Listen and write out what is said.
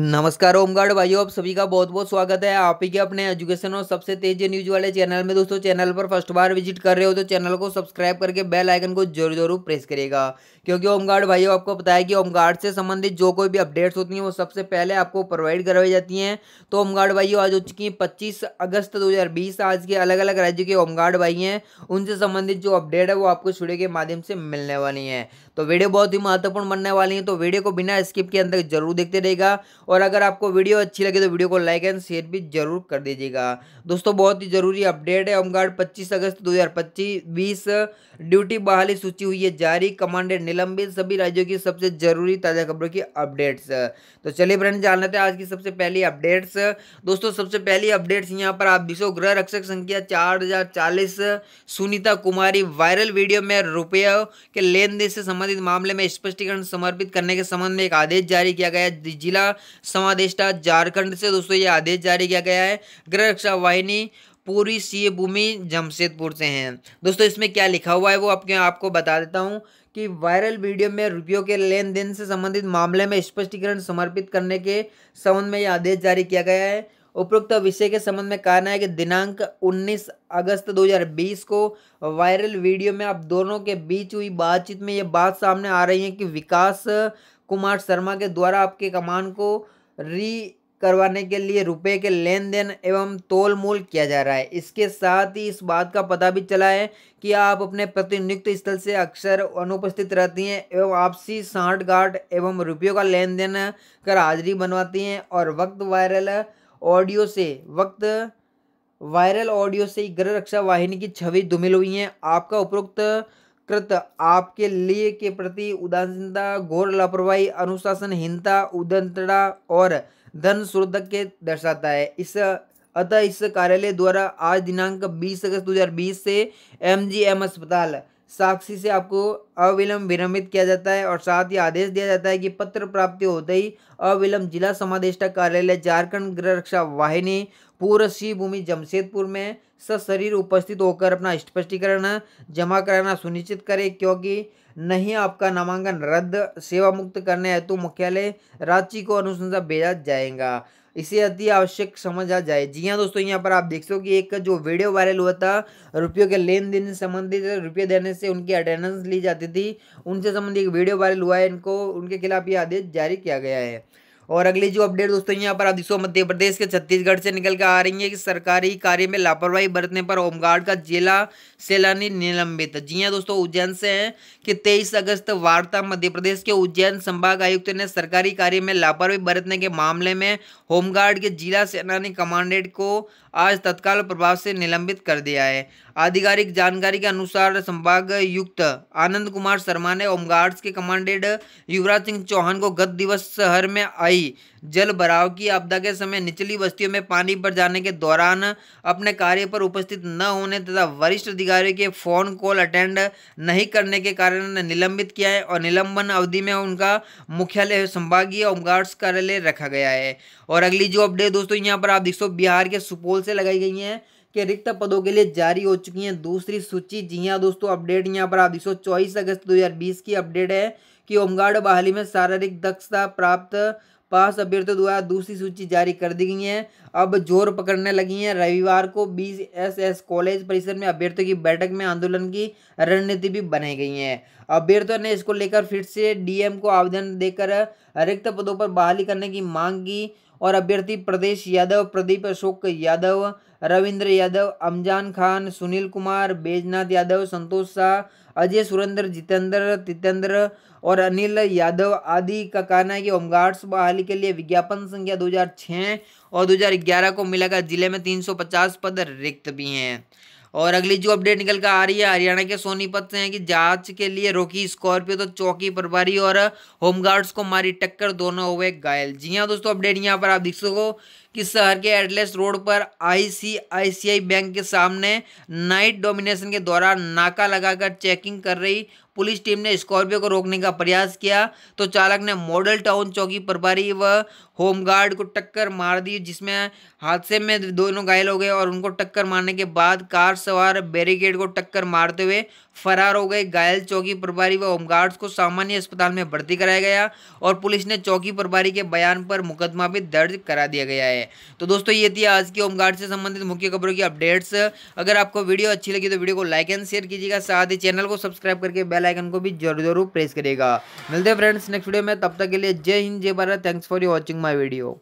नमस्कार होमगार्ड भाइयों आप सभी का बहुत बहुत स्वागत है आप ही के अपने एजुकेशन और सबसे तेज न्यूज वाले चैनल में दोस्तों चैनल पर फर्स्ट बार विजिट कर रहे हो तो चैनल को सब्सक्राइब करके बेल आइकन को जरूर जरूर प्रेस करेगा क्योंकि होमगार्ड भाइयों आपको बताया कि होमगार्ड से संबंधित जो कोई भी अपडेट्स होती हैं वो सबसे पहले आपको प्रोवाइड करवाई जाती हैं तो होमगार्ड भाइयों आज हो चुकी है पच्चीस अगस्त दो आज के अलग अलग राज्य के होमगार्ड भाई हैं उनसे संबंधित जो अपडेट है वो आपको इस के माध्यम से मिलने वाली है तो वीडियो बहुत ही महत्वपूर्ण बनने वाली है तो वीडियो को बिना स्किप के अंदर जरूर देखते रहेगा और अगर आपको वीडियो अच्छी लगे तो वीडियो को लाइक एंड शेयर भी जरूर कर दीजिएगा दोस्तों बहुत ही ज़रूरी अपडेट है होमगार्ड पच्चीस अगस्त दो हज़ार ड्यूटी बहाली सूची हुई है जारी कमांडेंट निलंबित सभी राज्यों की सबसे ज़रूरी ताज़ा खबरों की अपडेट्स तो चलिए फ्रेंड जान लेते हैं आज की सबसे पहली अपडेट्स दोस्तों सबसे पहली अपडेट्स यहाँ पर आप विश्व ग्रह रक्षक संख्या चार सुनीता कुमारी वायरल वीडियो में रुपये के लेन से संबंधित मामले में स्पष्टीकरण समर्पित करने के संबंध में एक आदेश जारी किया गया जिला समादेष्टा झारखंड से दोस्तों ये आदेश जारी किया गया है गृह रक्षा वाहिनी पूरी सी भूमि जमशेदपुर से हैं दोस्तों इसमें क्या लिखा हुआ है वो आपके आपको बता देता हूँ कि वायरल वीडियो में रुपयों के लेन देन से संबंधित मामले में स्पष्टीकरण समर्पित करने के संबंध में यह आदेश जारी किया गया है उपरोक्त विषय के संबंध में कहना है कि दिनांक 19 अगस्त 2020 को वायरल वीडियो में आप दोनों के बीच हुई बातचीत में ये बात सामने आ रही है कि विकास कुमार शर्मा के द्वारा आपके कमान को री करवाने के लिए रुपए के लेन देन एवं तोल मोल किया जा रहा है इसके साथ ही इस बात का पता भी चला है कि आप अपने प्रतिनियुक्त स्थल से अक्सर अनुपस्थित रहती हैं एवं आपसी साठ गार्ड एवं रुपयों का लेन देन कर हाजिरी बनवाती हैं और वक्त वायरल ऑडियो से वक्त वायरल ऑडियो से गृह रक्षा वाहिनी की छवि धुमिल हुई है आपका उपरोक्त कृत आपके लिए के प्रति उदासीनता घोर लापरवाही अनुशासनहीनता उदंतड़ा और धन श्रोधक के दर्शाता है इस अतः इस कार्यालय द्वारा आज दिनांक 20 अगस्त 2020 से एमजीएम अस्पताल साक्षी से आपको अविलंब विरमित किया जाता है और साथ ही आदेश दिया जाता है कि पत्र प्राप्ति होते ही अविलंब जिला समादेष्टा कार्यालय झारखंड गृह रक्षा वाहिनी पूर्व भूमि जमशेदपुर में सशरीर उपस्थित होकर अपना स्पष्टीकरण जमा कराना सुनिश्चित करें क्योंकि नहीं आपका नामांकन रद्द सेवा मुक्त करने हेतु मुख्यालय रांची को अनुशंसा भेजा जाएगा इसे अति आवश्यक समझा जाए जी हाँ दोस्तों यहाँ पर आप देख हो कि एक जो वीडियो वायरल हुआ था रुपयों के लेन देन से संबंधित रुपये देने से उनकी अटेंडेंस ली जाती थी उनसे संबंधित एक वीडियो वायरल हुआ है इनको उनके खिलाफ ये आदेश जारी किया गया है और अगली जो अपडेट दोस्तों यहाँ पर आप मध्य प्रदेश के छत्तीसगढ़ से निकल कर आ रही है कि सरकारी कार्य में लापरवाही बरतने पर होमगार्ड का जिला सैलानी निलंबित जी हाँ दोस्तों उज्जैन से है कि तेईस अगस्त वार्ता मध्य प्रदेश के उज्जैन संभाग आयुक्त ने सरकारी कार्य में लापरवाही बरतने के मामले में होमगार्ड के जिला सेनानी कमांडेंट को आज तत्काल प्रभाव से निलंबित कर दिया है आधिकारिक जानकारी के अनुसार संभाग युक्त आनंद कुमार शर्मा ने होमगार्ड्स के कमांडेड युवराज सिंह चौहान को गत दिवस शहर में आई जल भराव की आपदा के समय निचली बस्तियों में पानी भर जाने के दौरान अपने कार्य पर उपस्थित न होने तथा वरिष्ठ अधिकारी के फोन कॉल अटेंड नहीं करने के कारण निलंबित किया है और निलंबन अवधि में उनका मुख्यालय संभागीय होमगार्ड्स कार्यालय रखा गया है और अगली जो अपडेट दोस्तों यहाँ पर आप देख सो बिहार के सुपौल से लगाई गई हैं के रिक्त पदों के लिए जारी हो चुकी हैं दूसरी सूची जी हाँ दोस्तों अपडेट यहाँ पर आप देखो चौबीस अगस्त 2020 की अपडेट है कि होमगार्ड बहाली में शारीरिक दक्षता प्राप्त पास अभ्यर्थियों द्वारा दूसरी सूची जारी कर दी गई है अब जोर पकड़ने लगी हैं रविवार को बीस एस एस कॉलेज परिसर में अभ्यर्थियों की बैठक में आंदोलन की रणनीति भी बनाई गई है अभ्यर्थियों ने इसको लेकर फिर से डीएम को आवेदन देकर रिक्त पदों पर बहाली करने की मांग की और अभ्यर्थी प्रदेश यादव प्रदीप अशोक यादव रविंद्र यादव अमजान खान सुनील कुमार बैजनाथ यादव संतोष शाह अजय सुरेंद्र जितेंद्र तितेंद्र और अनिल यादव आदि का कहना है कि होमगार्ड्स बहाली के लिए विज्ञापन संख्या 2006 और 2011 को मिलाकर जिले में 350 पद रिक्त भी हैं और अगली जो अपडेट निकल कर आ रही है हरियाणा के सोनीपत से है कि जांच के लिए रोकी स्कॉर्पियो तो चौकी प्रभारी और होमगार्ड्स को मारी टक्कर दोनों हुए घायल जी हाँ दोस्तों अपडेट यहाँ पर आप देख सको कि शहर के एडलेस रोड पर आईसीआईसीआई बैंक के सामने नाइट डोमिनेशन के दौरान नाका लगाकर चेकिंग कर रही पुलिस टीम ने स्कॉर्पियो को रोकने का प्रयास किया तो चालक ने मॉडल टाउन चौकी प्रभारी व होमगार्ड को टक्कर मार दी जिसमें हादसे में दोनों घायल हो गए और उनको टक्कर मारने के बाद कार सवार बैरिकेड को टक्कर मारते हुए फरार हो गए घायल चौकी प्रभारी व होमगार्ड्स को सामान्य अस्पताल में भर्ती कराया गया और पुलिस ने चौकी प्रभारी के बयान पर मुकदमा भी दर्ज करा दिया गया है तो दोस्तों ये थी आज की होमगार्ड से संबंधित मुख्य खबरों की अपडेट्स अगर आपको वीडियो अच्छी लगी तो वीडियो को लाइक एंड शेयर कीजिएगा साथ ही चैनल को सब्सक्राइब करके बेल बेलाइकन को भी जरूर जरूर प्रेस करेगा मिलते हैं फ्रेंड्स नेक्स्ट वीडियो में तब तक के लिए जय हिंद जय Bharat thanks for you watching my video